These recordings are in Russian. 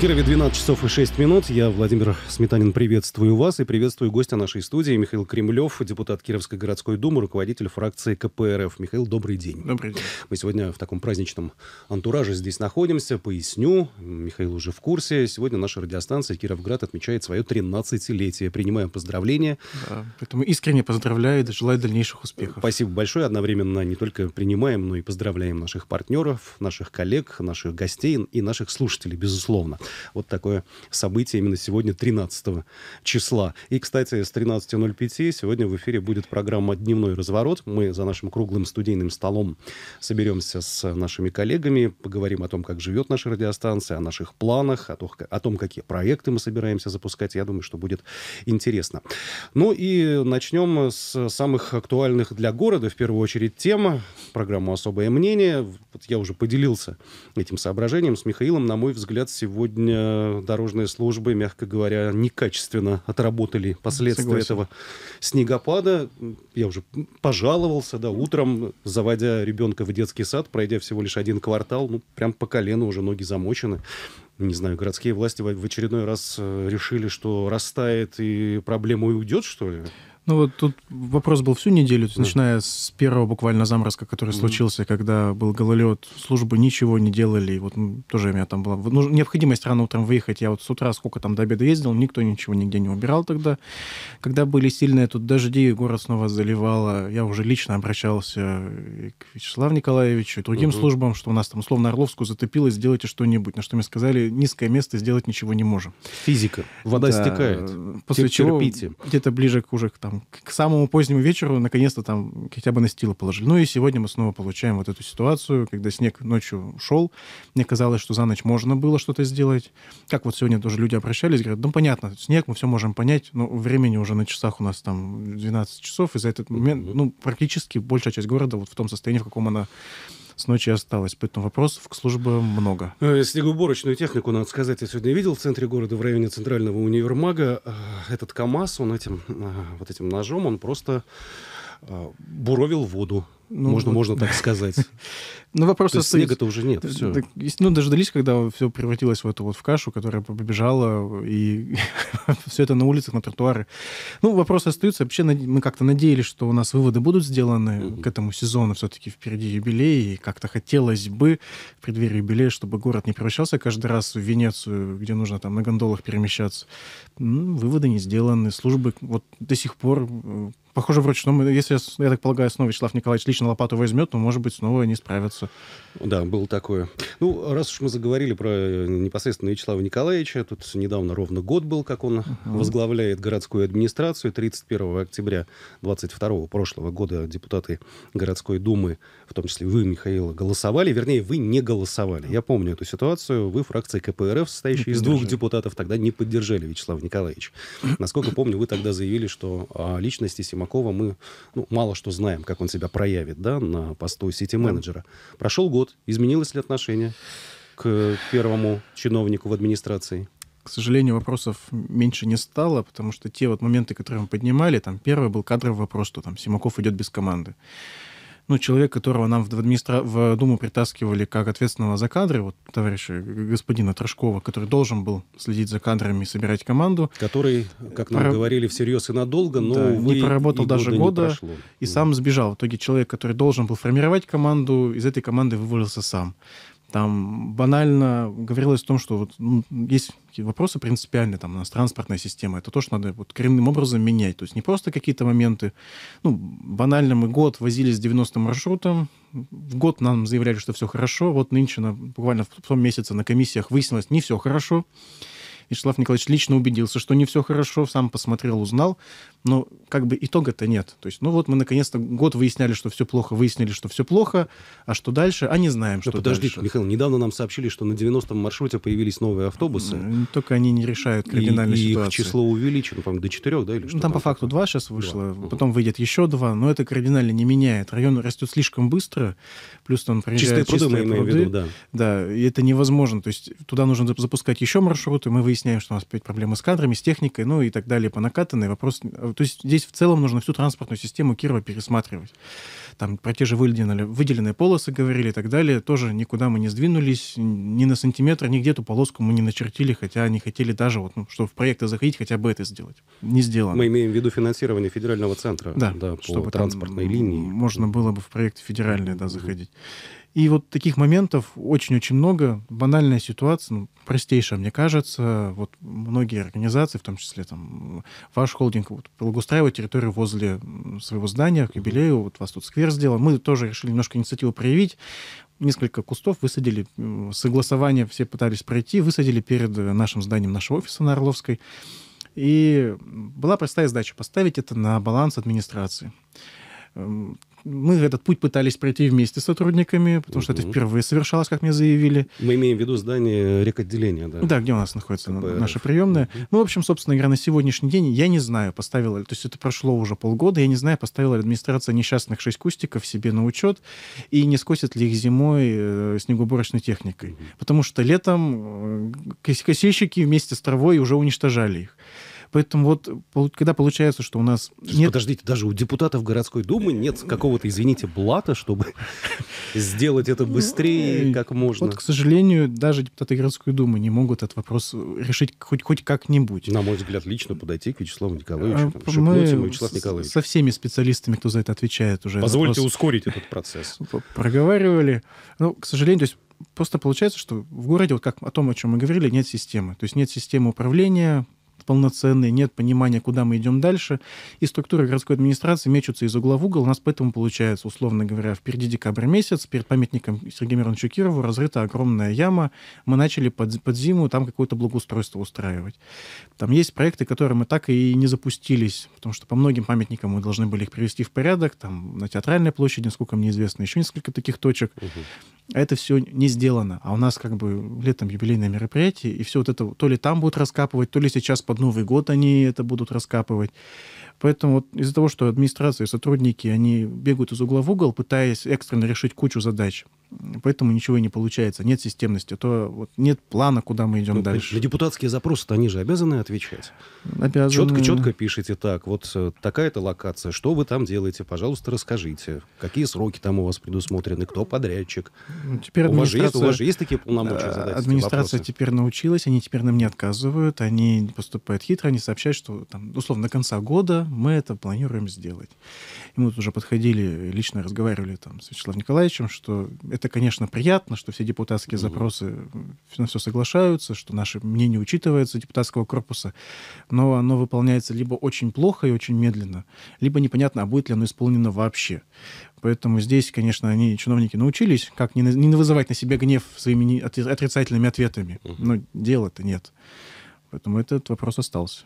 Кирове 12 часов и 6 минут. Я, Владимир Сметанин, приветствую вас и приветствую гостя нашей студии Михаил Кремлев, депутат Кировской городской думы, руководитель фракции КПРФ. Михаил, добрый день. Добрый день. Мы сегодня в таком праздничном антураже здесь находимся. Поясню, Михаил уже в курсе. Сегодня наша радиостанция Кировград отмечает свое 13-летие. Принимаем поздравления. Да, поэтому искренне поздравляю и желаю дальнейших успехов. Спасибо большое. Одновременно не только принимаем, но и поздравляем наших партнеров, наших коллег, наших гостей и наших слушателей, безусловно. Вот такое событие именно сегодня, 13 числа. И, кстати, с 13.05 сегодня в эфире будет программа «Дневной разворот». Мы за нашим круглым студийным столом соберемся с нашими коллегами, поговорим о том, как живет наша радиостанция, о наших планах, о, то, о том, какие проекты мы собираемся запускать. Я думаю, что будет интересно. Ну и начнем с самых актуальных для города, в первую очередь, тема Программу «Особое мнение». Вот я уже поделился этим соображением с Михаилом. На мой взгляд, сегодня сегодня дорожные службы, мягко говоря, некачественно отработали последствия Согласен. этого снегопада. Я уже пожаловался, да, утром, заводя ребенка в детский сад, пройдя всего лишь один квартал, ну, прям по колено уже ноги замочены не знаю, городские власти в очередной раз э, решили, что растает и проблема уйдет, что ли? Ну вот тут вопрос был всю неделю, есть, начиная с первого буквально заморозка, который случился, когда был гололед, службы ничего не делали, и вот тоже у меня там была ну, необходимость рано утром выехать, я вот с утра сколько там до обеда ездил, никто ничего нигде не убирал тогда. Когда были сильные тут дожди, город снова заливало, я уже лично обращался э, и к Вячеславу Николаевичу, и другим mm службам, что у нас там условно Орловскую затопило, сделайте что-нибудь, на что мне сказали, низкое место сделать ничего не можем. Физика, вода да. стекает, э, после Терпите. чего где-то ближе к уже к там к самому позднему вечеру наконец-то там хотя бы настило положили. Ну и сегодня мы снова получаем вот эту ситуацию, когда снег ночью ушел, мне казалось, что за ночь можно было что-то сделать. Как вот сегодня тоже люди обращались, говорят, ну понятно, снег, мы все можем понять, но времени уже на часах у нас там 12 часов, и за этот момент, ну, ну, практически большая часть города вот в том состоянии, в каком она с ночи осталось. Поэтому вопросов к службе много. Э, Снегоуборочную технику, надо сказать, я сегодня видел в центре города, в районе центрального универмага. Э, этот КАМАЗ, он этим, э, вот этим ножом, он просто а, буровил воду. Ну, можно, вот. можно так сказать. Ну, вопрос То состоит... снега-то уже нет, все. Ну, дождались, когда все превратилось в эту вот в кашу, которая побежала, и все это на улицах, на тротуары. Ну, вопрос остается. Вообще мы как-то надеялись, что у нас выводы будут сделаны к этому сезону. Все-таки впереди юбилей, и как-то хотелось бы в преддверии юбилея, чтобы город не превращался каждый раз в Венецию, где нужно там на гондолах перемещаться. Ну, выводы не сделаны. Службы вот до сих пор э, Похоже, вручную. Ну, если, я так полагаю, снова Вячеслав Николаевич лично лопату возьмет, то, ну, может быть, снова не справится. Да, было такое. Ну, раз уж мы заговорили про э, непосредственно Вячеслава Николаевича, тут недавно ровно год был, как он uh возглавляет городскую администрацию. 31 октября 22 прошлого года депутаты городской думы, в том числе вы, Михаил, голосовали. Вернее, вы не голосовали. Я помню эту ситуацию. Вы, фракция КПРФ, состоящая из двух депутатов, тогда не поддержали Вячеслава Николаевича. Насколько помню, вы тогда заявили, что личности Симакова Панкова мы ну, мало что знаем, как он себя проявит да, на посту сити-менеджера. Прошел год, изменилось ли отношение к первому чиновнику в администрации? К сожалению, вопросов меньше не стало, потому что те вот моменты, которые мы поднимали, там первый был кадровый вопрос, что там Симаков идет без команды ну, человек, которого нам в, администра... в Думу притаскивали как ответственного за кадры, вот товарища господина Трошкова, который должен был следить за кадрами и собирать команду. Который, как нам Про... говорили, всерьез и надолго, но да, не проработал и даже года, года и да. сам сбежал. В итоге человек, который должен был формировать команду, из этой команды вывалился сам. Там банально говорилось о том, что вот, ну, есть такие вопросы принципиальные, там, у нас транспортная система, это то, что надо вот коренным образом менять. То есть не просто какие-то моменты, ну, банально мы год возились с 90 маршрутом, в год нам заявляли, что все хорошо, вот нынче, на, буквально в том месяце на комиссиях выяснилось, не все Хорошо Вячеслав Николаевич лично убедился, что не все хорошо, сам посмотрел, узнал, но как бы итога-то нет. То есть, ну вот мы наконец-то год выясняли, что все плохо, выяснили, что все плохо, а что дальше, а не знаем, что да, подождите, дальше. Михаил, недавно нам сообщили, что на 90-м маршруте появились новые автобусы. Только они не решают кардинальной и, их число увеличено, по до четырех, да, или что? Ну, там, там по факту два сейчас вышло, 2. потом выйдет еще два, но это кардинально не меняет. Район растет слишком быстро, плюс там приезжают чистые, чистые пруды, мы пруды, в виду, да. Да, и это невозможно. То есть туда нужно запускать еще маршруты, мы выяснили объясняем, что у нас опять проблемы с кадрами, с техникой, ну и так далее, по накатанной. Вопрос... Э, то есть здесь в целом нужно всю транспортную систему Кирова пересматривать. Там про те же выделенные, выделенные полосы говорили и так далее. Тоже никуда мы не сдвинулись, ни на сантиметр, нигде эту полоску мы не начертили, хотя не хотели даже, вот, ну, что в проекты заходить, хотя бы это сделать. Не сделано. Мы имеем в виду финансирование федерального центра да, да, по транспортной линии. Можно было бы в проекты федеральные да, заходить. И вот таких моментов очень-очень много. Банальная ситуация, ну, простейшая, мне кажется. Вот многие организации, в том числе там ваш холдинг, вот, благоустраивают территорию возле своего здания, к юбилею, вот вас тут сквер сделал. Мы тоже решили немножко инициативу проявить. Несколько кустов высадили, согласование все пытались пройти, высадили перед нашим зданием нашего офиса на Орловской. И была простая задача поставить это на баланс администрации эм, мы этот путь пытались пройти вместе с сотрудниками, потому угу. что это впервые совершалось, как мне заявили. Мы имеем в виду здание рекотделения, да? Да, где у нас находится КПРФ. наша приемная. Угу. Ну, в общем, собственно говоря, на сегодняшний день я не знаю, поставила, то есть это прошло уже полгода, я не знаю, поставила ли администрация несчастных шесть кустиков себе на учет и не скосит ли их зимой э, снегоуборочной техникой. Угу. Потому что летом э, косильщики вместе с травой уже уничтожали их. Поэтому вот, когда получается, что у нас... Нет... Подождите, даже у депутатов городской думы нет какого-то, извините, блата, чтобы сделать это быстрее, ну, как можно. Вот, к сожалению, даже депутаты городской думы не могут этот вопрос решить хоть, хоть как-нибудь. На мой взгляд, лично подойти к Вячеславу Николаевичу, а, Мы Вячеслав Николаевич. Со всеми специалистами, кто за это отвечает уже. Позвольте ускорить этот процесс. Проговаривали. Ну, к сожалению, то есть просто получается, что в городе, вот как о том, о чем мы говорили, нет системы. То есть нет системы управления, полноценной, нет понимания, куда мы идем дальше. И структуры городской администрации мечутся из угла в угол. У нас поэтому получается, условно говоря, впереди декабрь месяц, перед памятником Сергею Мироновичу Кирову разрыта огромная яма. Мы начали под, под зиму там какое-то благоустройство устраивать. Там есть проекты, которые мы так и не запустились, потому что по многим памятникам мы должны были их привести в порядок. Там на Театральной площади, насколько мне известно, еще несколько таких точек. А это все не сделано. А у нас как бы летом юбилейное мероприятие, и все вот это то ли там будут раскапывать, то ли сейчас под под Новый год они это будут раскапывать. Поэтому вот из-за того, что администрация и сотрудники, они бегают из угла в угол, пытаясь экстренно решить кучу задач. Поэтому ничего и не получается. Нет системности, а то вот нет плана, куда мы идем ну, дальше. На депутатские запросы-то они же обязаны отвечать. Обязаны. Четко-четко пишите так, вот э, такая-то локация, что вы там делаете, пожалуйста, расскажите. Какие сроки там у вас предусмотрены, кто подрядчик. Ну, теперь у, вас же есть, у вас же есть такие полномочия задать Администрация теперь научилась, они теперь нам не отказывают, они поступают хитро, они сообщают, что там, условно, до конца года мы это планируем сделать. И мы тут уже подходили, лично разговаривали там с Вячеславом Николаевичем, что это, конечно, приятно, что все депутатские запросы э, на все соглашаются, что наше мнение учитывается депутатского корпуса, но оно выполняется либо очень плохо и очень медленно, либо непонятно, а будет ли оно исполнено вообще. Поэтому здесь, конечно, они, чиновники, научились, как не, не вызывать на себя гнев своими отрицательными ответами. Но дела-то нет. Поэтому этот вопрос остался.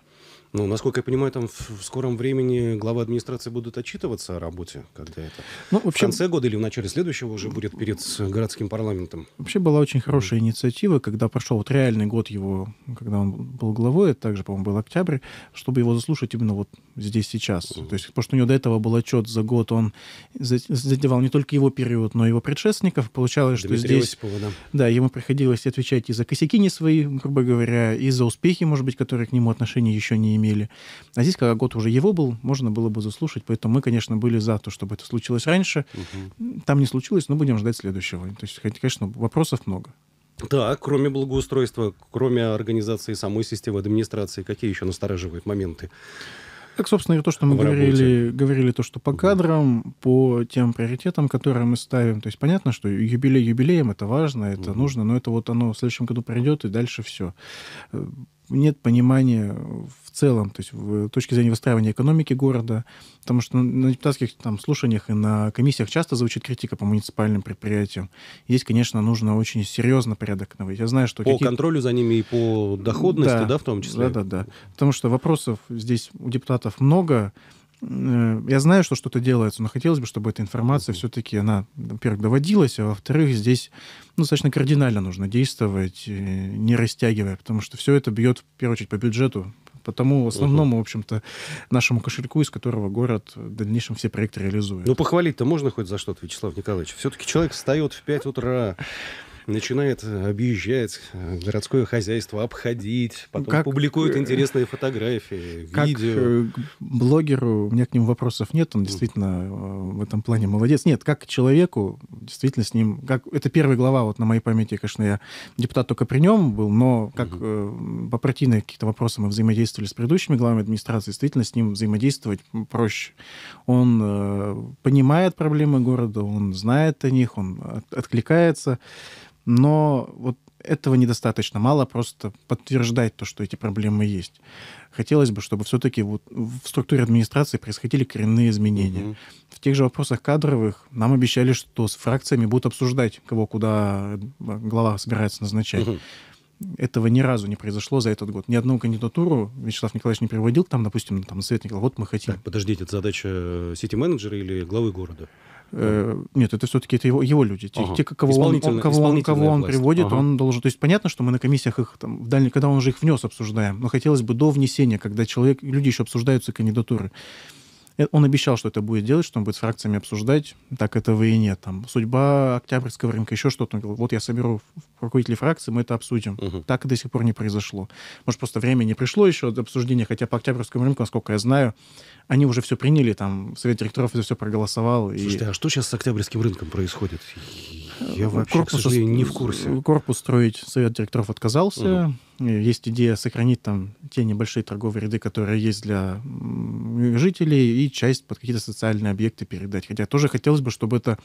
Ну, насколько я понимаю, там в скором времени глава администрации будут отчитываться о работе, когда это. Ну, вообще, в конце года или в начале следующего уже будет перед городским парламентом. Вообще была очень хорошая инициатива, когда прошел вот реальный год его, когда он был главой, это а также, по-моему, был октябрь, чтобы его заслушать именно вот здесь сейчас. Mm-hmm. То есть, потому что у него до этого был отчет за год, он задевал не только его период, но и его предшественников. Получалось, Дмитрий что здесь... Осипова, да. да, ему приходилось отвечать и за косяки не свои, грубо говоря, и за успехи, может быть, которые к нему отношения еще не имели имели. А здесь, когда год уже его был, можно было бы заслушать. Поэтому мы, конечно, были за то, чтобы это случилось раньше. Угу. Там не случилось, но будем ждать следующего. То есть, конечно, вопросов много. Да, кроме благоустройства, кроме организации самой системы администрации, какие еще настораживают моменты? Так, собственно, и то, что мы говорили, говорили, то, что по кадрам, по тем приоритетам, которые мы ставим. То есть понятно, что юбилей юбилеем, это важно, это угу. нужно, но это вот оно в следующем году придет и дальше все нет понимания в целом, то есть в э, точке зрения выстраивания экономики города, потому что на депутатских там, слушаниях и на комиссиях часто звучит критика по муниципальным предприятиям. Здесь, конечно, нужно очень серьезно порядок наводить. Я знаю, что... По какие... контролю за ними и по доходности, да, да в том числе? Да, да, да. Потому что вопросов здесь у депутатов много, Э, я знаю, что что-то делается, но хотелось бы, чтобы эта информация все-таки, она, во-первых, доводилась, а во-вторых, здесь ну, достаточно кардинально нужно действовать, э, не растягивая, потому что все это бьет, в первую очередь, по бюджету, по тому основному, uh-huh. в общем-то, нашему кошельку, из которого город в дальнейшем все проекты реализует. Ну, похвалить-то можно хоть за что-то, Вячеслав Николаевич? Все-таки человек встает в 5 утра, начинает э, объезжать э, городское хозяйство, обходить, потом как, публикует э, интересные фотографии, как видео. блогеру, у меня к нему вопросов нет, он действительно в этом плане молодец. Нет, как человеку, действительно с ним, как это первая глава вот на моей памяти, конечно, я депутат только при нем был, но как угу. по партийным какие-то вопросам мы взаимодействовали с предыдущими главами администрации, действительно с ним взаимодействовать проще. Он понимает проблемы города, он знает о них, он откликается но вот этого недостаточно. Мало просто подтверждать то, что эти проблемы есть. Хотелось бы, чтобы все-таки вот в структуре администрации происходили коренные изменения. Угу. В тех же вопросах кадровых нам обещали, что с фракциями будут обсуждать, кого куда э, глава собирается назначать. Угу. Этого ни разу не произошло за этот год. Ни одну кандидатуру Вячеслав Николаевич не приводил, там, допустим, там, свет советник, вот мы хотим. Так, подождите, это задача э, сити-менеджера или главы города? Э, нет, это все-таки это его, его люди. Ага. Те, кого он, он, кого он, кого он приводит, ага. он должен... То есть понятно, что мы на комиссиях их там, в дальний, когда он уже их внес, обсуждаем. Но хотелось бы до внесения, когда человек, люди еще обсуждаются кандидатуры. Э, он обещал, что это будет делать, что он будет с фракциями обсуждать, так этого и нет. Там судьба октябрьского рынка, еще что-то. Он говорил, вот я соберу руководителей фракции, мы это обсудим. Угу. Так и до сих пор не произошло. Может, просто время не пришло еще до обсуждения, хотя по октябрьскому рынку, насколько я знаю, они уже все приняли, там совет директоров это все проголосовал. Слушайте, и... а что сейчас с октябрьским рынком происходит? Я э, вообще, корпус, к сожалению, не в курсе. Корпус строить совет директоров отказался. Угу. Есть идея сохранить там те небольшие торговые ряды, которые есть для Э, жителей и часть под какие-то социальные объекты передать. Хотя тоже хотелось бы, чтобы это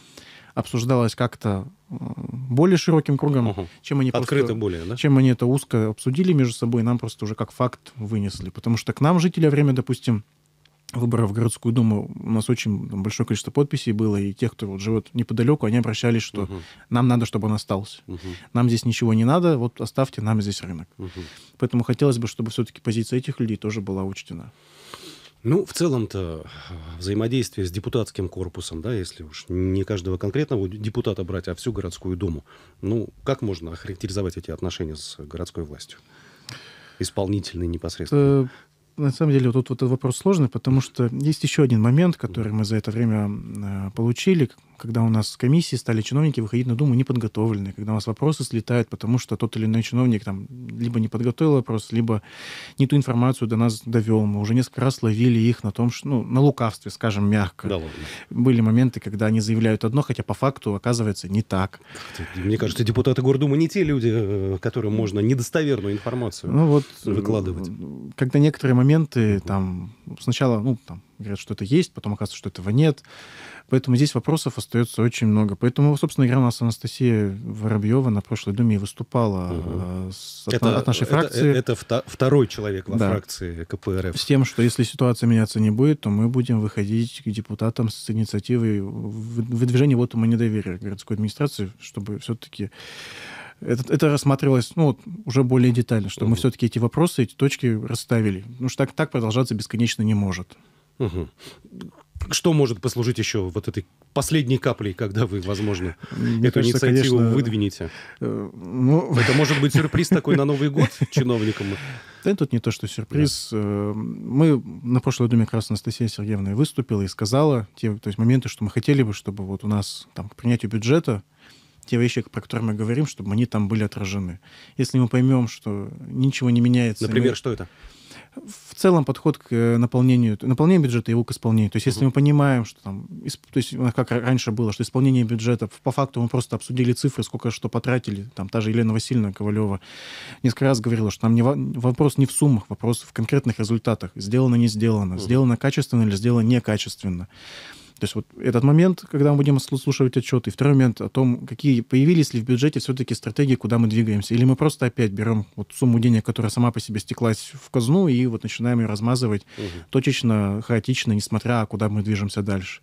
обсуждалось как-то э, более широким кругом, угу. чем они открыто просто, более, да? чем они это узко обсудили между собой, и нам просто уже как факт вынесли, потому что к нам жители время, допустим, выборов в городскую думу у нас очень там, большое количество подписей было, и тех, кто вот живет неподалеку, они обращались, что угу. нам надо, чтобы он остался. Угу. Нам здесь ничего не надо, вот оставьте нам здесь рынок. Угу. Поэтому хотелось бы, чтобы все-таки позиция этих людей тоже была учтена. Ну, в целом-то э, взаимодействие с депутатским корпусом, да, если уж не каждого конкретного депутата брать, а всю городскую думу. Ну, как можно охарактеризовать эти отношения с городской властью? Исполнительной непосредственно. Э, на самом деле, вот тут вот этот вопрос сложный, потому что есть еще один момент, который мы за это время э, получили, когда у нас в комиссии стали чиновники выходить на Думу неподготовленные, когда у нас вопросы слетают, потому что тот или иной чиновник там либо не подготовил вопрос, либо не ту информацию до нас довел. Мы уже несколько раз ловили их на том, что, ну, на лукавстве, скажем, мягко. Да ладно. Были моменты, когда они заявляют одно, хотя по факту оказывается не так. Мне кажется, депутаты Гордумы не те люди, э, которым можно недостоверную информацию ну, вот, выкладывать. Когда некоторые моменты там сначала, ну, там, говорят, что это есть, потом оказывается, что этого нет. Поэтому здесь вопросов остается очень много. Поэтому, собственно говоря, у нас Анастасия Воробьева на прошлой думе и выступала угу. от, это, от нашей фракции. Это, это второй человек во да. фракции КПРФ. С тем, что если ситуация меняться не будет, то мы будем выходить к депутатам с инициативой выдвижения вотума недоверия городской администрации, чтобы все-таки это, это рассматривалось ну, вот, уже более детально, что угу. мы все-таки эти вопросы, эти точки расставили. Ну что так, так продолжаться бесконечно не может. Угу. Что может послужить еще вот этой последней каплей, когда вы, возможно, Мне эту кажется, инициативу конечно... выдвинете? Э, ну... Это может быть сюрприз такой на Новый год чиновникам? Да тут не то, что сюрприз. Да. Э, мы на прошлой думе как раз Анастасия Сергеевна выступила и сказала те то есть, моменты, что мы хотели бы, чтобы вот у нас там, к принятию бюджета те вещи, про которые мы говорим, чтобы они там были отражены. Если мы поймем, что ничего не меняется... Например, мы... что это? в целом подход к э, наполнению, наполнению бюджета и его к исполнению. То есть, если мы понимаем, что там, то есть, как раньше было, что исполнение бюджета, по факту мы просто обсудили цифры, сколько что потратили. Там та же Елена Васильевна Ковалева несколько раз говорила, что там не, вопрос не в суммах, вопрос в конкретных результатах. Сделано, не сделано. Сделано качественно или сделано некачественно. То есть вот этот момент, когда мы будем слушать отчет, и второй момент о том, какие появились ли в бюджете все-таки стратегии, куда мы двигаемся. Или мы просто опять берем вот сумму денег, которая сама по себе стеклась в казну, и вот начинаем ее размазывать угу. точечно, хаотично, несмотря куда мы движемся дальше.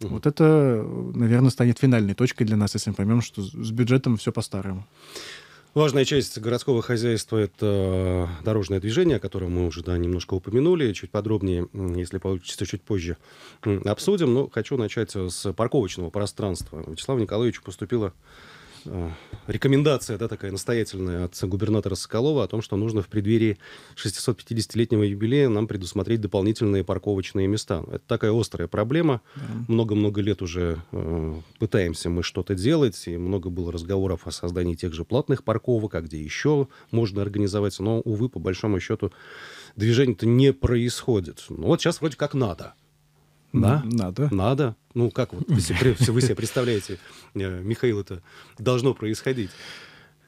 Угу. Вот это, наверное, станет финальной точкой для нас, если мы поймем, что с бюджетом все по-старому. Важная часть городского хозяйства – это дорожное движение, о котором мы уже да, немножко упомянули. Чуть подробнее, если получится, чуть позже обсудим. Но хочу начать с парковочного пространства. Вячеславу Николаевичу поступило Э, рекомендация да, такая настоятельная от губернатора Соколова о том, что нужно в преддверии 650-летнего юбилея нам предусмотреть дополнительные парковочные места. Это такая острая проблема. Много-много да. лет уже э, пытаемся мы что-то делать, и много было разговоров о создании тех же платных парковок, а где еще можно организовать. Но, увы, по большому счету, движение-то не происходит. Но ну, вот сейчас вроде как надо. Да? Надо. Надо. Ну, как вот, если вы себе представляете, э, Михаил, это должно происходить.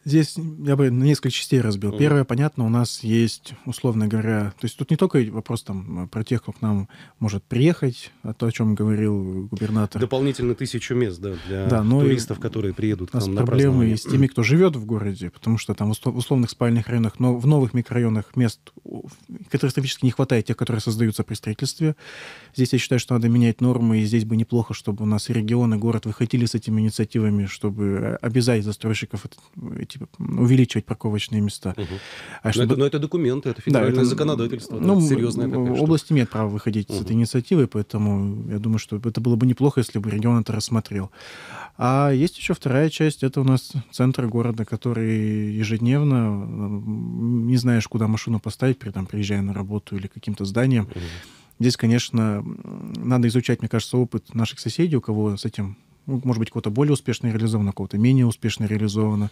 Здесь я бы на несколько частей разбил. Mm. Первое, понятно, у нас есть, условно говоря, то есть тут не только вопрос там э, про тех, кто к нам может приехать, а то, о чем говорил губернатор. Дополнительно тысячу мест, да, для да, но ну туристов, которые приедут к нам на проблемы и с теми, кто живет в городе, потому что там в условных спальных районах, но в новых микрорайонах мест катастрофически не хватает тех, которые создаются при строительстве. Здесь я считаю, что надо менять нормы, и здесь бы неплохо, чтобы у нас и регионы, и город выходили с этими инициативами, чтобы э, обязать застройщиков эти типа, увеличивать парковочные места. Угу. А но, это, но это документы, это федеральное да, это, законодательство. Ну, это серьезная такая Область имеет право выходить угу. с этой инициативы, поэтому я думаю, что это было бы неплохо, если бы регион это рассмотрел. А есть еще вторая часть, это у нас центр города, который ежедневно, не знаешь, куда машину поставить, при этом приезжая на работу или каким-то зданием, угу. Здесь, конечно, надо изучать, мне кажется, опыт наших соседей, у кого с этим ну, может быть, кого-то более успешно реализовано, кого-то менее успешно реализовано.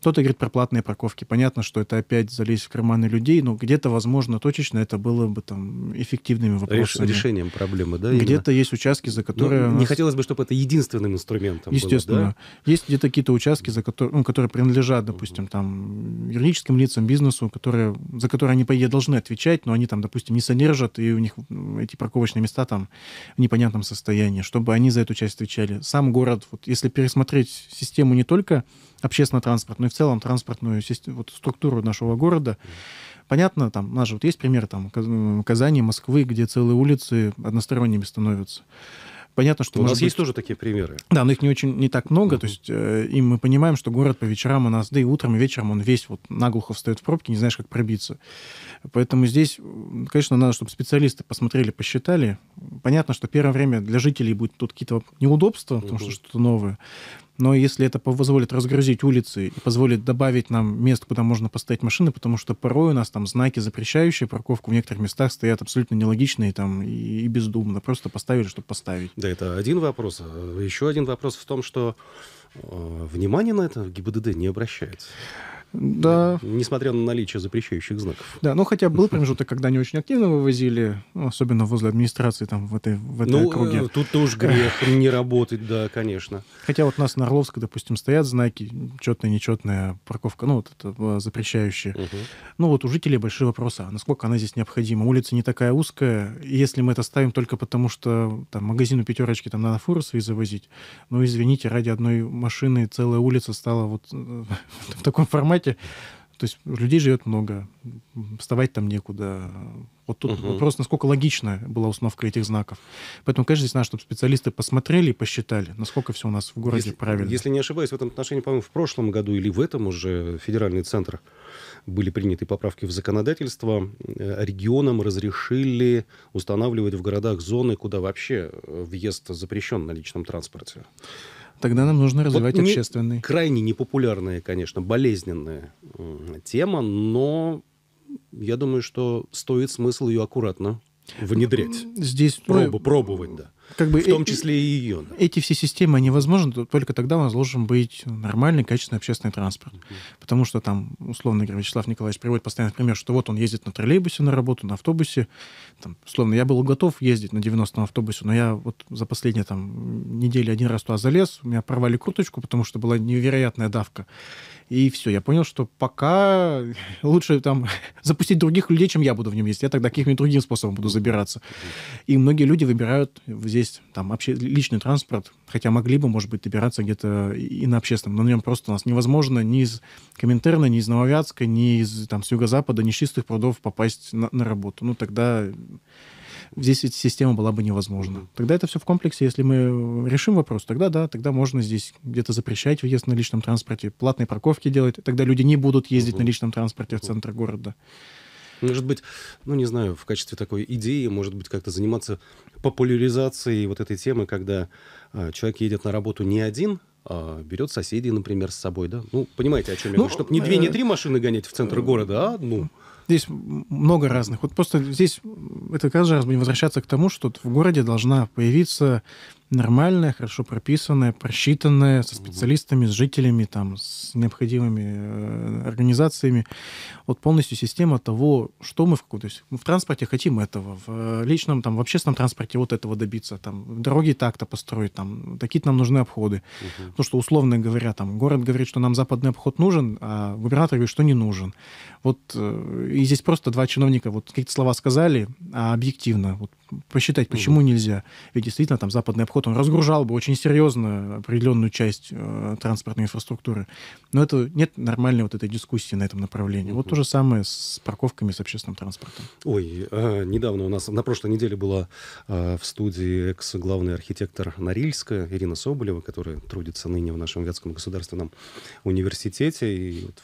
Кто-то говорит про платные парковки. Понятно, что это опять залезть в карманы людей, но где-то, возможно, точечно это было бы там эффективными вопросами. решением проблемы, да? Где-то есть участки, за ну, которые... Но не хотелось бы, чтобы это единственным инструментом Естественно. Было, да? Есть где-то какие-то участки, за которые, ну, которые принадлежат, допустим, там, юридическим лицам, бизнесу, которые, за которые они, по идее, должны отвечать, но они там, допустим, не содержат, и у них эти парковочные места там в непонятном состоянии, чтобы они за эту часть отвечали. Сам город, вот если пересмотреть систему не только общественного транспорта но и в целом транспортную систему, вот, структуру нашего города, понятно, там, у нас же вот есть пример там, Казани, Москвы, где целые улицы односторонними становятся. Понятно, что... У нас быть... есть тоже такие примеры. Да, но их не очень, не так много, uh-huh. то есть э, и мы понимаем, что город по вечерам у нас, да и утром, и вечером он весь вот наглухо встает в пробки, не знаешь, как пробиться. Поэтому здесь, конечно, надо, чтобы специалисты посмотрели, посчитали. Понятно, что первое время для жителей будут тут какие-то неудобства, uh-huh. потому что что-то новое. Но если это позволит разгрузить улицы и позволит добавить нам мест, куда можно поставить машины, потому что порой у нас там знаки, запрещающие парковку в некоторых местах, стоят абсолютно нелогичные там и, бездумно. Просто поставили, чтобы поставить. Да, это один вопрос. Еще один вопрос в том, что э, внимание на это в ГИБДД не обращается. Да. Несмотря на наличие запрещающих знаков. Да, ну хотя был промежуток, когда они очень активно вывозили, ну, особенно возле администрации там в этой, в этой ну, округе. Э, тут тоже грех не работать, да, конечно. Хотя вот у нас на Орловской, допустим, стоят знаки, четная, нечетная парковка, ну вот это э, запрещающие. Угу. Ну вот у жителей большие вопросы, а насколько она здесь необходима? Улица не такая узкая, если мы это ставим только потому, что там магазину пятерочки там надо фуры свои завозить, ну извините, ради одной машины целая улица стала вот э, в таком формате, чате. То есть людей живет много, вставать там некуда. Вот тут угу. вопрос, насколько логично была установка этих знаков. Поэтому, конечно, здесь надо, чтобы специалисты посмотрели и посчитали, насколько все у нас в городе если, правильно. Если не ошибаюсь, в этом отношении, по-моему, в прошлом году или в этом уже федеральный центр были приняты поправки в законодательство, э, регионам разрешили устанавливать в городах зоны, куда вообще э, въезд запрещен на личном транспорте. Тогда нам нужно развивать вот не, общественный. Крайне непопулярная, конечно, болезненная тема, но я думаю, что стоит смысл ее аккуратно внедрять. Здесь пробу, ну, пробовать, да как бы в том э, числе и ее. Да. Эти все системы невозможны, только тогда у нас должен быть нормальный, качественный общественный транспорт. Угу. Потому что там, условно говоря, Вячеслав Николаевич приводит постоянно пример, что вот он ездит на троллейбусе на работу, на автобусе. Там, условно, я был готов ездить на 90-м автобусе, но я вот за последние там недели один раз туда залез, у меня порвали курточку, потому что была невероятная давка. И все, я понял, что пока лучше там запустить других людей, чем я буду в нем есть. Я тогда каким-нибудь другим способом буду забираться. И многие люди выбирают здесь там вообще личный транспорт, хотя могли бы, может быть, добираться где-то и на общественном, но на нем просто у нас невозможно ни из Коминтерна, ни из Нововятска, ни из там, с юго-запада, ни с чистых прудов попасть на, на работу. Ну, тогда здесь эта система была бы невозможна. Тогда это все в комплексе. Если мы э, решим вопрос, тогда да, тогда можно здесь где-то запрещать въезд на личном транспорте, платные парковки делать. Тогда люди не будут ездить угу. на личном транспорте в центр города. Может быть, ну не знаю, в качестве такой идеи, может быть, как-то заниматься популяризацией вот этой темы, когда а, человек едет на работу не один, а берет соседей, например, с собой, да? Ну, понимаете, о чем я ну, говорю? Чтобы не две, э, не три машины гонять в центр э, города, а одну. Здесь много разных. Вот просто здесь это каждый раз будем возвращаться к тому, что в городе должна появиться нормальная, хорошо прописанная, просчитанная, со специалистами, с жителями, там, с необходимыми э, организациями. Вот полностью система того, что мы в, то мы в транспорте хотим этого, в э, личном, там, в общественном транспорте вот этого добиться, там, дороги так-то построить, там, такие нам нужны обходы. Угу. Ну Потому что, условно говоря, там, город говорит, что нам западный обход нужен, а губернатор говорит, что не нужен. Вот, э, и здесь просто два чиновника вот какие-то слова сказали, а объективно, вот, посчитать, почему угу. нельзя. Ведь действительно, там, западный обход ход, он разгружал бы очень серьезно определенную часть э, транспортной инфраструктуры. Но это нет нормальной вот этой дискуссии на этом направлении. Вот то же самое с парковками, с общественным транспортом. Ой, э, недавно у нас, на прошлой неделе была э, в студии экс-главный архитектор Норильска Ирина Соболева, которая трудится ныне в нашем Вятском государственном университете. И вот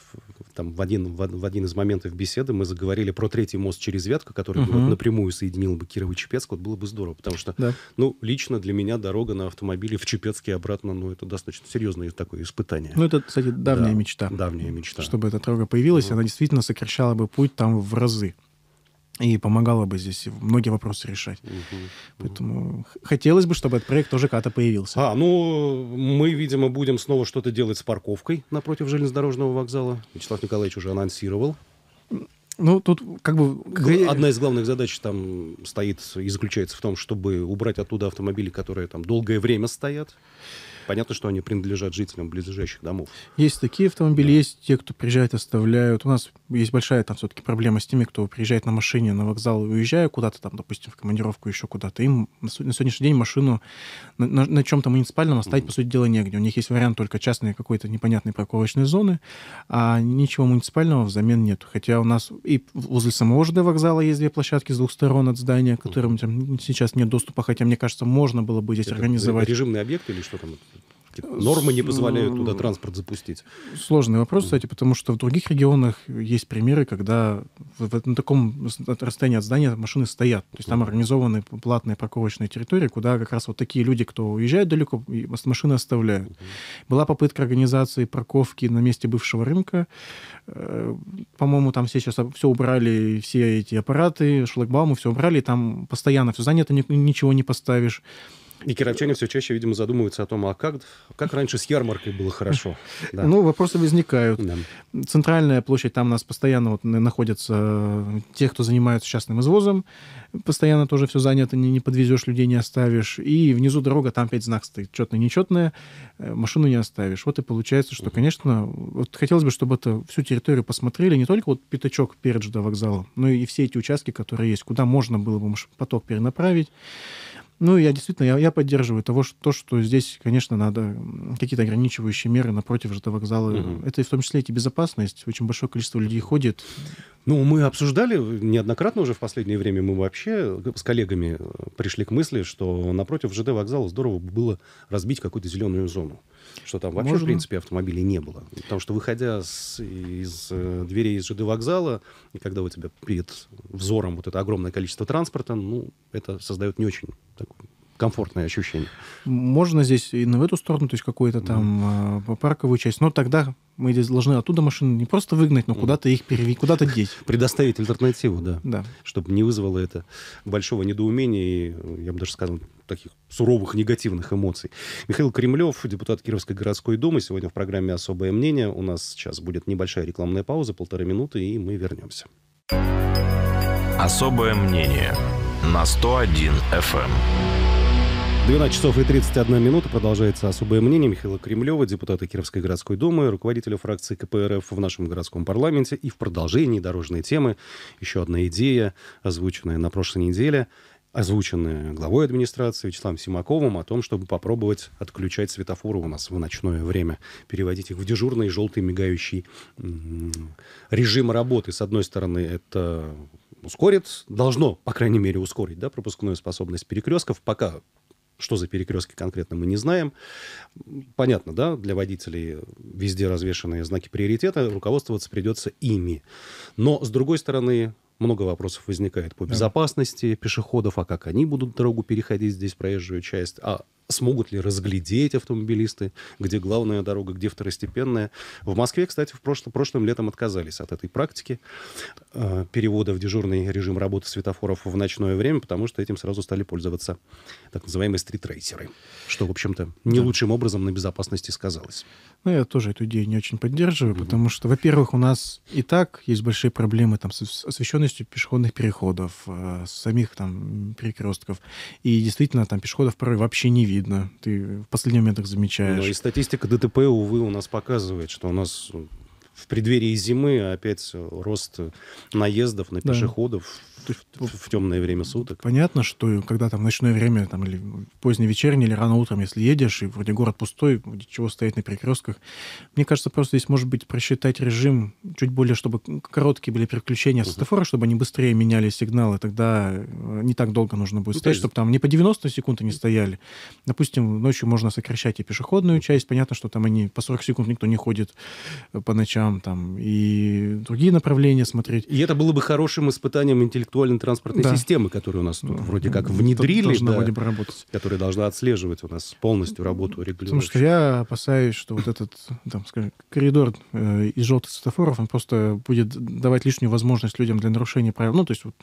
там в один, в, в один из моментов беседы мы заговорили про третий мост через Вятку, который угу. Uh вот напрямую соединил бы Киров и Чепецк, вот было бы здорово, потому что, да. ну, лично для меня дорога на автомобиле в Чепецке обратно, ну, это достаточно серьезное такое испытание. Ну, это, кстати, давняя да, мечта. Давняя мечта. Чтобы эта дорога появилась, ну. она действительно сокращала бы путь там в разы и помогало бы здесь многие вопросы решать. Угу, Поэтому угу. хотелось бы, чтобы этот проект тоже как-то появился. А, ну, мы, видимо, будем снова что-то делать с парковкой напротив железнодорожного вокзала. Вячеслав Николаевич уже анонсировал. Ну, тут как бы... Одна из главных задач там стоит и заключается в том, чтобы убрать оттуда автомобили, которые там долгое время стоят. Понятно, что они принадлежат жителям близлежащих домов. Есть такие автомобили, да. есть те, кто приезжает, оставляют. У нас есть большая там все-таки проблема с теми, кто приезжает на машине на вокзал и уезжая куда-то там, допустим, в командировку еще куда-то. Им на, сегодняшний день машину на, на, на чем-то муниципальном оставить, mm-hmm. по сути дела, негде. У них есть вариант только частной какой-то непонятной парковочной зоны, а ничего муниципального взамен нет. Хотя у нас и возле самого же вокзала есть две площадки с двух сторон от здания, к которым mm-hmm. там, сейчас нет доступа, хотя, мне кажется, можно было бы здесь это организовать. Режимный объект или что там? Э, нормы не позволяют туда транспорт запустить. Сложный вопрос, кстати, потому что в других регионах есть примеры, когда в, на таком расстоянии от здания машины стоят. То есть там организованы платные парковочные территории, куда как раз вот такие люди, кто уезжает далеко, машины оставляют. Была попытка организации парковки на месте бывшего рынка. Э, по-моему, там все сейчас все убрали, все эти аппараты, шлагбаумы, все убрали, там постоянно все занято, ничего не поставишь. И кировчане все чаще, видимо, задумываются о том, а как, как раньше с ярмаркой было хорошо? Да. Ну, вопросы возникают. Да. Центральная площадь, там у нас постоянно вот находятся э, те, кто занимаются частным извозом. Постоянно тоже все занято, не, не подвезешь людей, не оставишь. И внизу дорога, там пять знак стоит, четная, нечетная, э, машину не оставишь. Вот и получается, что, конечно, вот хотелось бы, чтобы это всю территорию посмотрели, не только вот пятачок перед жд вокзала, но и все эти участки, которые есть, куда можно было бы поток перенаправить. Ну, я действительно, я, я поддерживаю того, что, то, что здесь, конечно, надо какие-то ограничивающие меры напротив же вокзала. Угу. Это в том числе и безопасность. Очень большое количество людей ходит. Ну, мы обсуждали неоднократно уже в последнее время, мы вообще с коллегами э, пришли к мысли, что напротив ЖД вокзала здорово было разбить какую-то зеленую зону. Что там вообще, Можно? в принципе, автомобилей не было. Потому что, выходя с, из э, дверей из ЖД вокзала, и когда у тебя перед взором вот это огромное количество транспорта, ну, это создает не очень такой комфортное ощущение. Можно здесь и на в эту сторону, то есть какую-то там mm. парковую часть, но тогда мы здесь должны оттуда машины не просто выгнать, но mm. куда-то их перевести, куда-то деть. Предоставить альтернативу, да. Да. Чтобы не вызвало это большого недоумения и, я бы даже сказал, таких суровых негативных эмоций. Михаил Кремлев, депутат Кировской городской думы, сегодня в программе «Особое мнение». У нас сейчас будет небольшая рекламная пауза, полторы минуты, и мы вернемся. Особое мнение на 101 FM. 12 часов и 31 минута продолжается особое мнение Михаила Кремлева, депутата Кировской городской думы, руководителя фракции КПРФ в нашем городском парламенте. И в продолжении дорожной темы еще одна идея, озвученная на прошлой неделе, озвученная главой администрации Вячеславом Симаковым о том, чтобы попробовать отключать светофоры у нас в ночное время, переводить их в дежурный желтый мигающий режим работы. С одной стороны, это ускорит, должно, по крайней мере, ускорить да, пропускную способность перекрестков, пока что за перекрестки конкретно, мы не знаем. Понятно, да, для водителей везде развешенные знаки приоритета, руководствоваться придется ими. Но, с другой стороны, много вопросов возникает по безопасности да. пешеходов, а как они будут дорогу переходить здесь, проезжую часть, а смогут ли разглядеть автомобилисты, где главная дорога, где второстепенная. В Москве, кстати, в прошлом, прошлым летом отказались от этой практики э, перевода в дежурный режим работы светофоров в ночное время, потому что этим сразу стали пользоваться так называемые стритрейсеры, что, в общем-то, не да. лучшим образом на безопасности сказалось. Ну, я тоже эту идею не очень поддерживаю, mm-hmm. потому что, во-первых, у нас и так есть большие проблемы там, с освещенностью полностью пешеходных переходов, э, самих там перекрестков. И действительно там пешеходов порой вообще не видно. Ты в последний момент их замечаешь. Ну, и статистика ДТП, увы, у нас показывает, что у нас в преддверии зимы опять рост наездов на пешеходов да в, в, в темное время суток. Понятно, что когда там ночное время, там, или позднее вечернее, или рано утром, если едешь, и вроде город пустой, чего стоять на перекрестках. Мне кажется, просто здесь, может быть, просчитать режим чуть более, чтобы короткие были переключения угу. светофора, чтобы они быстрее меняли сигналы, тогда э, не так долго нужно будет ну, стоять, есть... чтобы там не по 90 секунд они стояли. Допустим, ночью можно сокращать и пешеходную часть, понятно, что там они по 40 секунд никто не ходит э, по ночам, там, и другие направления смотреть. И это было бы хорошим испытанием интеллектуального контрольно-транспортной да. системы, которую у нас тут вроде как внедрили, да, которая должна отслеживать у нас полностью работу регулировщика. Потому что я опасаюсь, что вот этот там, скажем, коридор э, из желтых светофоров, он просто будет давать лишнюю возможность людям для нарушения правил. Ну, то есть вот,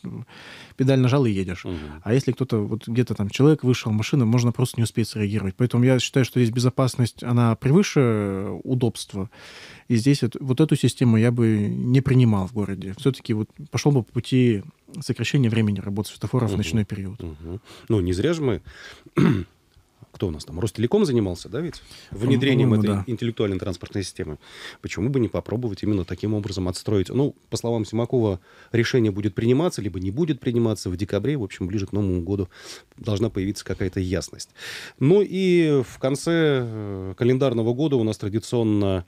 педаль нажал и едешь. Угу. А если кто-то, вот где-то там человек вышел, машина, можно просто не успеть среагировать. Поэтому я считаю, что здесь безопасность, она превыше удобства. И здесь вот, вот эту систему я бы не принимал в городе. Все-таки вот пошел бы по пути сокращение времени работы светофоров угу. в ночной период. Угу. Ну, не зря же мы... Кто у нас там? Ростелеком занимался, да, ведь? Внедрением этой да. интеллектуальной транспортной системы. Почему бы не попробовать именно таким образом отстроить? Ну, по словам Симакова, решение будет приниматься, либо не будет приниматься в декабре. В общем, ближе к Новому году должна появиться какая-то ясность. Ну и в конце э, календарного года у нас традиционно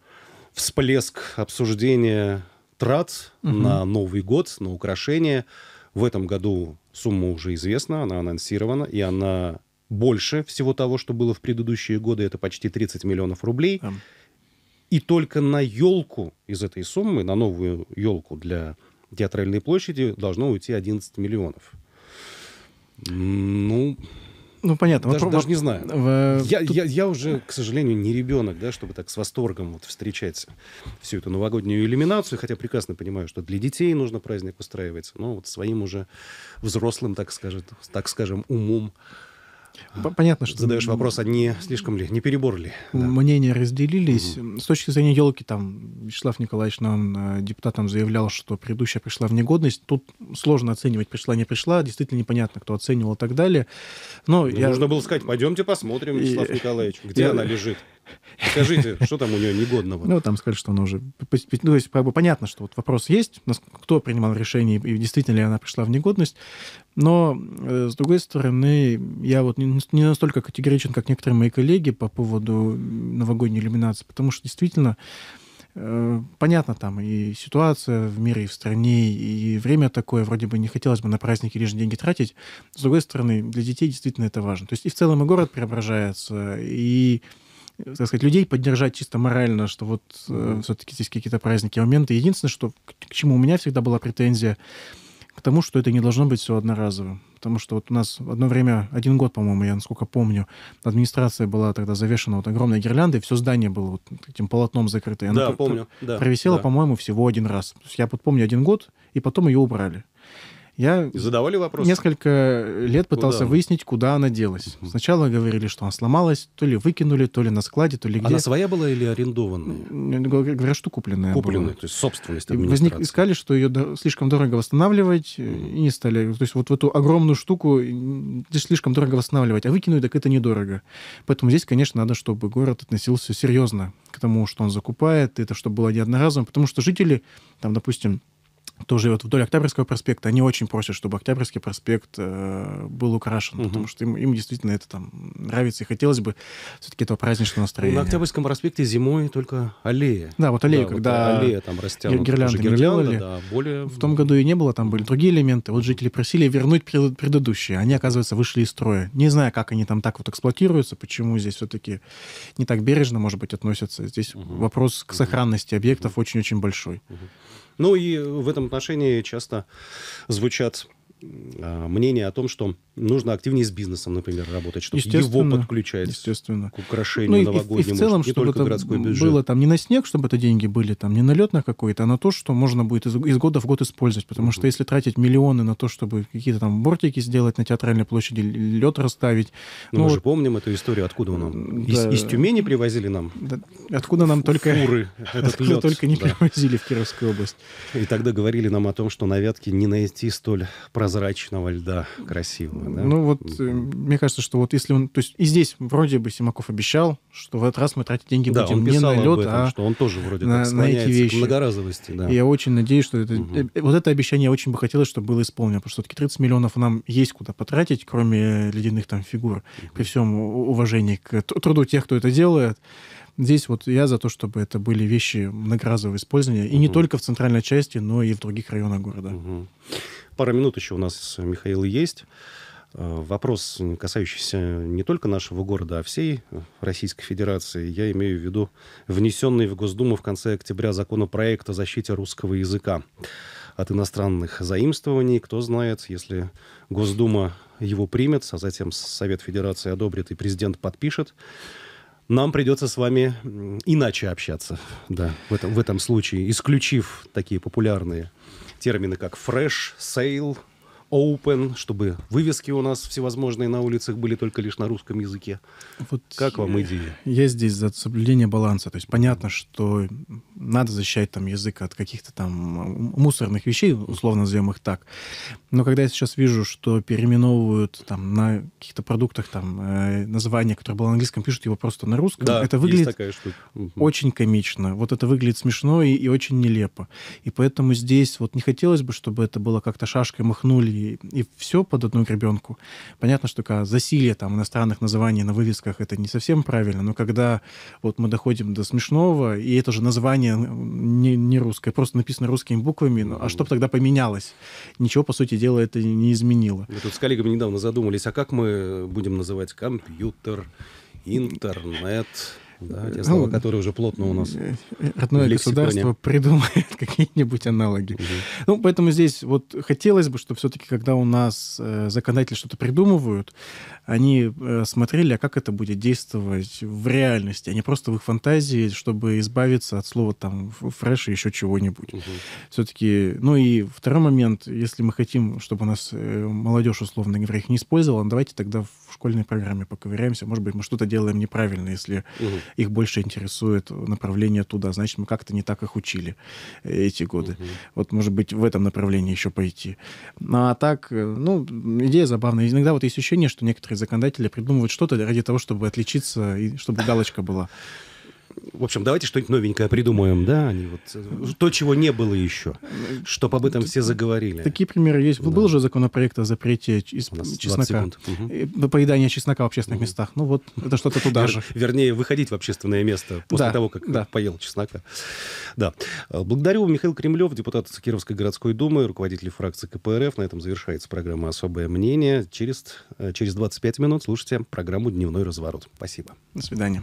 всплеск обсуждения трат угу. на Новый год, на украшения. В этом году сумма уже известна, она анонсирована, и она больше всего того, что было в предыдущие годы, это почти 30 миллионов рублей. Да. И только на елку из этой суммы, на новую елку для театральной площади должно уйти 11 миллионов. Ну, ну, понятно. Даже, Вопрос... даже не знаю. В... Э, я, Тут... я, я уже, к сожалению, не ребенок, да, чтобы так с восторгом вот встречать всю эту новогоднюю иллюминацию, хотя прекрасно понимаю, что для детей нужно праздник устраивать, но вот своим уже взрослым, так, скажет, так скажем, умом Понятно, что задаешь вопрос, а не слишком ли, не перебор ли? Да. Мнения разделились. Угу. С точки зрения елки, там Вячеслав Николаевич нам, э, депутатам, заявлял, что предыдущая пришла в негодность. Тут сложно оценивать, пришла, не пришла. Действительно непонятно, кто оценивал и так далее. Но ну, я... Нужно было сказать, пойдемте посмотрим, Вячеслав и... Николаевич, где я... она лежит. Скажите, что там у нее негодного? Ну, там сказали, что она уже... Ну, то есть, как бы понятно, что вот вопрос есть, кто принимал решение, и действительно ли она пришла в негодность. Но, э, с другой стороны, я вот не настолько категоричен, как некоторые мои коллеги по поводу новогодней иллюминации, потому что действительно э, понятно, там и ситуация в мире, и в стране, и время такое, вроде бы не хотелось бы на праздники лишние деньги тратить. С другой стороны, для детей действительно это важно. То есть и в целом и город преображается, и так сказать, людей поддержать чисто морально, что вот э, все-таки здесь какие-то праздники, моменты. Единственное, что к, к чему у меня всегда была претензия, к тому, что это не должно быть все одноразово, Потому что вот у нас одно время, один год, по-моему, я насколько помню, администрация была тогда завешена вот огромной гирляндой, все здание было вот этим полотном закрыто. И да, помню. Да, провисела, да. по-моему, всего один раз. То есть я вот помню один год, и потом ее убрали. Я задавали вопросы. Несколько лет пытался куда? выяснить, куда она делась. Угу. Сначала говорили, что она сломалась, то ли выкинули, то ли на складе, то ли где. Она своя была или арендованная? Говорят, что купленная. Купленная, была. то есть собственность. Возник, искали, что ее до... слишком дорого восстанавливать, угу. и не стали. То есть вот в эту огромную штуку здесь слишком дорого восстанавливать, а выкинуть так это недорого. Поэтому здесь, конечно, надо, чтобы город относился серьезно к тому, что он закупает, это чтобы было не одноразовым, потому что жители, там, допустим, кто живет вдоль Октябрьского проспекта, они очень просят, чтобы Октябрьский проспект э, был украшен, угу. потому что им, им действительно это там нравится, и хотелось бы все-таки этого праздничного настроения. На Октябрьском проспекте зимой только аллея. Да, вот аллея, да, когда вот аллея там растянута. Гирлянды гирлянда, делали. Да, более... В том году и не было, там были другие элементы. Вот жители просили вернуть предыдущие. Они, оказывается, вышли из строя. Не знаю, как они там так вот эксплуатируются, почему здесь все-таки не так бережно, может быть, относятся. Здесь угу. вопрос к сохранности объектов очень-очень угу. большой. Угу. Ну и в этом отношении часто звучат а, мнение о том, что нужно активнее с бизнесом, например, работать, чтобы его подключать естественно. к украшению ну, новогоднему, и, в целом, не чтобы только городской бюджет. было там не на снег, чтобы это деньги были, там не на лед на какой-то, а на то, что можно будет из, из года в год использовать. Потому mm-hmm. что если тратить миллионы на то, чтобы какие-то там бортики сделать на театральной площади, лед расставить... ну, ну мы вот... же помним эту историю, откуда нам? Да, из, из Тюмени привозили нам? Да, откуда нам только... Фуры, этот откуда лед. только не да. привозили в Кировскую область. И тогда говорили нам о том, что на Вятке не найти столь прозрачного льда красивого. Да? Ну вот, э, мне кажется, что вот если он... То есть и здесь вроде бы Симаков обещал, что в этот раз мы тратить деньги да, будем он писал не на лед, этом, а что он тоже вроде на, как на эти вещи. многоразовости. Да. И я очень надеюсь, что это... Угу. Вот это обещание я очень бы хотелось, чтобы было исполнено, потому что все-таки 30 миллионов нам есть куда потратить, кроме ледяных там фигур, угу. при всем уважении к труду тех, кто это делает. Здесь вот я за то, чтобы это были вещи многоразового использования, и угу. не только в центральной части, но и в других районах города. Угу пара минут еще у нас, Михаил, есть. Э, вопрос, касающийся не только нашего города, а всей Российской Федерации. Я имею в виду внесенный в Госдуму в конце октября законопроект о защите русского языка от иностранных заимствований. Кто знает, если Госдума его примет, а затем Совет Федерации одобрит и президент подпишет, нам придется с вами иначе общаться, да, в этом, в этом случае, исключив такие популярные термины как фреш, сейл, open, чтобы вывески у нас всевозможные на улицах были только лишь на русском языке. Вот как вам идея? Я здесь за соблюдение баланса. То есть понятно, что надо защищать там язык от каких-то там мусорных вещей, условно назовем их так. Но когда я сейчас вижу, что переименовывают там на каких-то продуктах там э, название, которое было на английском, пишут его просто на русском, да, это выглядит очень комично. Вот это выглядит смешно и, и очень нелепо. И поэтому здесь вот не хотелось бы, чтобы это было как-то шашкой махнули и, все под одну гребенку. Понятно, что когда засилие там иностранных названий на вывесках, это не совсем правильно, но когда вот мы доходим до смешного, и это же название не, не русское, просто написано русскими буквами, ну, а что бы тогда поменялось? Ничего, по сути дела, это не изменило. Мы тут с коллегами недавно задумались, а как мы будем называть компьютер, интернет... Да, те э, слова, ну, которые уже плотно у нас. Э, родное государство придумает какие-нибудь аналоги. Угу. Ну, поэтому здесь вот хотелось бы, чтобы все-таки, когда у нас э, законодатели что-то придумывают, они э, смотрели, а как это будет действовать в реальности, а не просто в их фантазии, чтобы избавиться от слова там фреш и еще чего-нибудь. Угу. Все-таки, ну и второй момент, если мы хотим, чтобы у нас э, молодежь, условно говоря, их не использовала, давайте тогда в школьной программе поковыряемся. Может быть, мы что-то делаем неправильно, если угу их больше интересует направление туда, значит, мы как-то не так их учили э, эти годы. Угу. Вот, может быть, в этом направлении еще пойти. Ну, а так, э, ну, идея забавная. Иногда вот есть ощущение, что некоторые законодатели придумывают что-то ради того, чтобы отличиться и чтобы галочка была в общем, давайте что-нибудь новенькое придумаем, да, они вот, э, то, чего не было еще, чтобы об этом все заговорили. Такие примеры есть. Да. Был же законопроект о запрете чес... чеснока, угу. Э, поедания чеснока в общественных угу. местах. Ну вот, это что-то туда же. Вернее, выходить в общественное место после да. того, как да. поел чеснока. Да. Э, благодарю Михаил Кремлев, депутат Кировской городской думы, руководитель фракции КПРФ. На этом завершается программа «Особое мнение». Через, через 25 минут слушайте программу «Дневной разворот». Спасибо. До свидания.